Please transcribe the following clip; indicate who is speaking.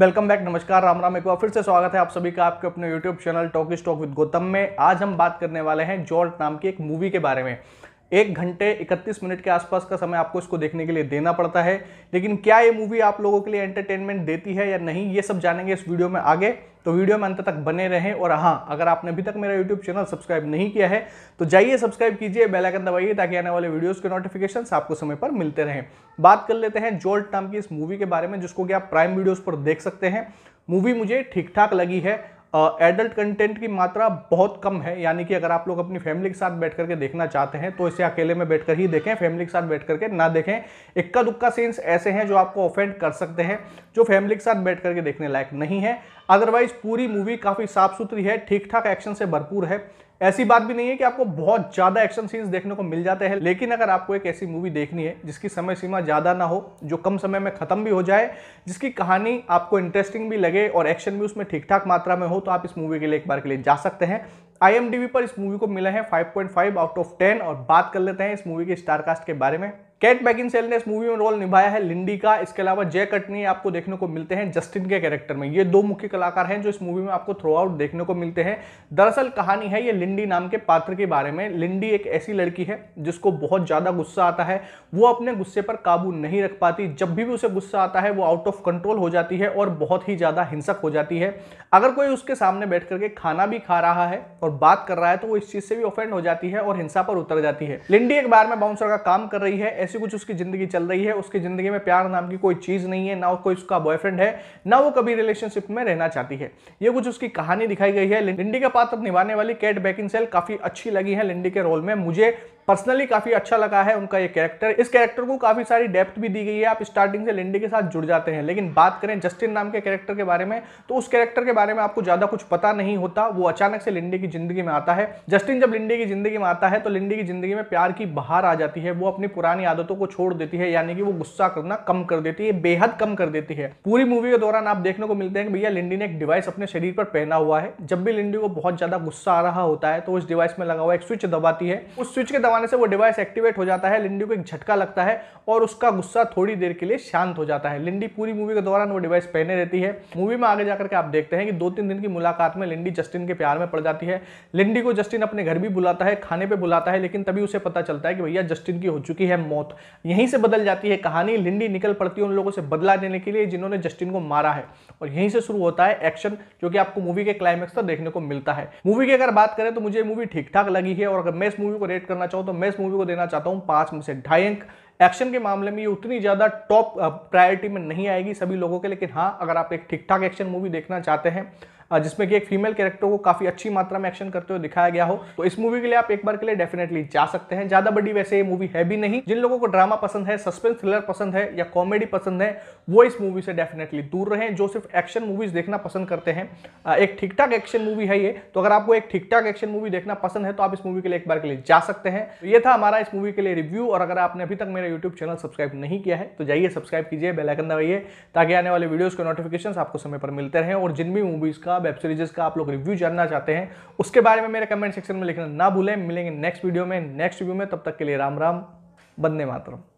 Speaker 1: welcome back नमस्कार राम राम एक बार फिर से स्वागत है आप सभी का आपके अपने YouTube channel talk stock with Gautam में आज हम बात करने वाले हैं जॉर्ट नाम की एक मूवी के बारे में एक घंटे 31 मिनट के आसपास का समय आपको इसको देखने के लिए देना पड़ता है लेकिन क्या ये मूवी आप लोगों के लिए एंटरटेनमेंट देती है या नहीं ये सब जानेंगे इस वीडियो में आगे तो वीडियो में अंत तक बने रहें और हाँ अगर आपने अभी तक मेरा यूट्यूब चैनल सब्सक्राइब नहीं किया है तो जाइए सब्सक्राइब कीजिए बेल आइकन दबाइए ताकि आने वाले वीडियोज़ के नोटिफिकेशन आपको समय पर मिलते रहें बात कर लेते हैं जोल्ट नाम की इस मूवी के बारे में जिसको कि आप प्राइम वीडियोज़ पर देख सकते हैं मूवी मुझे ठीक ठाक लगी है एडल्ट uh, कंटेंट की मात्रा बहुत कम है यानी कि अगर आप लोग अपनी फैमिली के साथ बैठ करके देखना चाहते हैं तो इसे अकेले में बैठकर ही देखें फैमिली के साथ बैठ करके ना देखें इक्का दुक्का सीन्स ऐसे हैं जो आपको ऑफेंड कर सकते हैं जो फैमिली के साथ बैठ करके देखने लायक नहीं है अदरवाइज पूरी मूवी काफ़ी साफ सुथरी है ठीक ठाक एक्शन से भरपूर है ऐसी बात भी नहीं है कि आपको बहुत ज़्यादा एक्शन सीन्स देखने को मिल जाते हैं लेकिन अगर आपको एक ऐसी मूवी देखनी है जिसकी समय सीमा ज़्यादा ना हो जो कम समय में ख़त्म भी हो जाए जिसकी कहानी आपको इंटरेस्टिंग भी लगे और एक्शन भी उसमें ठीक ठाक मात्रा में हो तो आप इस मूवी के लिए एक बार के लिए जा सकते हैं आई पर इस मूवी को मिला है 5.5 पॉइंट आउट ऑफ 10 और बात कर लेते हैं इस मूवी के स्टारकास्ट के बारे में कैट सेल ने इस मूवी में रोल निभाया है लिंडी का इसके अलावा जय कटनी आपको देखने को मिलते हैं जस्टिन के कैरेक्टर में ये दो मुख्य कलाकार हैं जो इस मूवी में आपको थ्रू आउट देखने को मिलते हैं दरअसल कहानी है ये लिंडी नाम के पात्र के बारे में लिंडी एक ऐसी लड़की है जिसको बहुत ज़्यादा गुस्सा आता है वो अपने गुस्से पर काबू नहीं रख पाती जब भी, भी उसे गुस्सा आता है वो आउट ऑफ कंट्रोल हो जाती है और बहुत ही ज़्यादा हिंसक हो जाती है अगर कोई उसके सामने बैठ करके खाना भी खा रहा है और बात कर रहा है तो वो इस चीज से भी ऑफेंड हो जाती है और हिंसा पर उतर जाती है लिंडी एक बार में बाउंसर का काम कर रही है ऐसी कुछ उसकी जिंदगी चल रही है उसकी जिंदगी में प्यार नाम की कोई चीज नहीं है ना कोई उसका बॉयफ्रेंड है ना वो कभी रिलेशनशिप में रहना चाहती है ये कुछ उसकी कहानी दिखाई गई है लिंडी का पात्र निभाने वाली कैट बैकिंग काफी अच्छी लगी है लिंडी के रोल में मुझे पर्सनली काफ़ी अच्छा लगा है उनका ये कैरेक्टर इस कैरेक्टर को काफ़ी सारी डेप्थ भी दी गई है आप स्टार्टिंग से लिंडे के साथ जुड़ जाते हैं लेकिन बात करें जस्टिन नाम के कैरेक्टर के बारे में तो उस कैरेक्टर के बारे में आपको ज़्यादा कुछ पता नहीं होता वो अचानक से लिंडी की ज़िंदगी में आता है जस्टिन जब लिंडे की ज़िंदगी में आता है तो लिंडी की ज़िंदगी में प्यार की बाहर आ जाती है वो अपनी पुरानी आदतों को छोड़ देती है यानी कि वो गुस्सा करना कम कर देती है बेहद कम कर देती है पूरी मूवी के दौरान आप देखने को मिलते हैं कि भैया लिंडी ने एक डिवाइस अपने शरीर पर पहना हुआ है जब भी लिंडी को बहुत ज़्यादा गुस्सा आ रहा होता है तो उस डिवाइस में लगा हुआ एक स्विच दबाती है उस स्विच के दबा दबाने से वो डिवाइस एक्टिवेट हो जाता है लिंडी को एक झटका लगता है और उसका गुस्सा थोड़ी देर के लिए शांत हो जाता है लिंडी पूरी मूवी के दौरान वो डिवाइस पहने रहती है मूवी में आगे जाकर के आप देखते हैं कि दो तीन दिन की मुलाकात में लिंडी जस्टिन के प्यार में पड़ जाती है लिंडी को जस्टिन अपने घर भी बुलाता है खाने पर बुलाता है लेकिन तभी उसे पता चलता है कि भैया जस्टिन की हो चुकी है मौत यहीं से बदल जाती है कहानी लिंडी निकल पड़ती है उन लोगों से बदला देने के लिए जिन्होंने जस्टिन को मारा है और यहीं से शुरू होता है एक्शन जो कि आपको मूवी के क्लाइमैक्स तक देखने को मिलता है मूवी की अगर बात करें तो मुझे मूवी ठीक ठाक लगी है और अगर मैं इस मूवी को रेट करना चाहूँ तो मैं इस मूवी को देना चाहता हूँ पांच में से ढाई अंक एक्शन के मामले में ये उतनी ज़्यादा टॉप प्रायोरिटी में नहीं आएगी सभी लोगों के लेकिन हाँ अगर आप एक ठीक ठाक एक्शन मूवी देखना चाहते हैं जिसमें कि एक फीमेल कैरेक्टर को काफ़ी अच्छी मात्रा में एक्शन करते हुए दिखाया गया हो तो इस मूवी के लिए आप एक बार के लिए डेफिनेटली जा सकते हैं ज़्यादा बड़ी वैसे ये मूवी है भी नहीं जिन लोगों को ड्रामा पसंद है सस्पेंस थ्रिलर पसंद है या कॉमेडी पसंद है वो इस मूवी से डेफिनेटली दूर रहें जो सिर्फ एक्शन मूवीज देखना पसंद करते हैं एक ठीक ठाक एक्शन मूवी है ये तो अगर आपको एक ठीक ठाक एक्शन मूवी देखना पसंद है तो आप इस मूवी के लिए एक बार के लिए जा सकते हैं ये था हमारा इस मूवी के लिए रिव्यू और अगर आपने अभी तक मेरे मेरा यूट्यूब चैनल सब्सक्राइब नहीं किया है तो जाइए सब्सक्राइब कीजिए बेल आइकन दबाइए ताकि आने वाले वीडियोस के नोटिफिकेशन आपको समय पर मिलते रहें और जिन भी मूवीज़ का वेब सीरीज़ का आप लोग रिव्यू जानना चाहते हैं उसके बारे में मेरे कमेंट सेक्शन में लिखना ना भूलें मिलेंगे नेक्स्ट वीडियो में नेक्स्ट रिव्यू में तब तक के लिए राम राम बंदे मातरम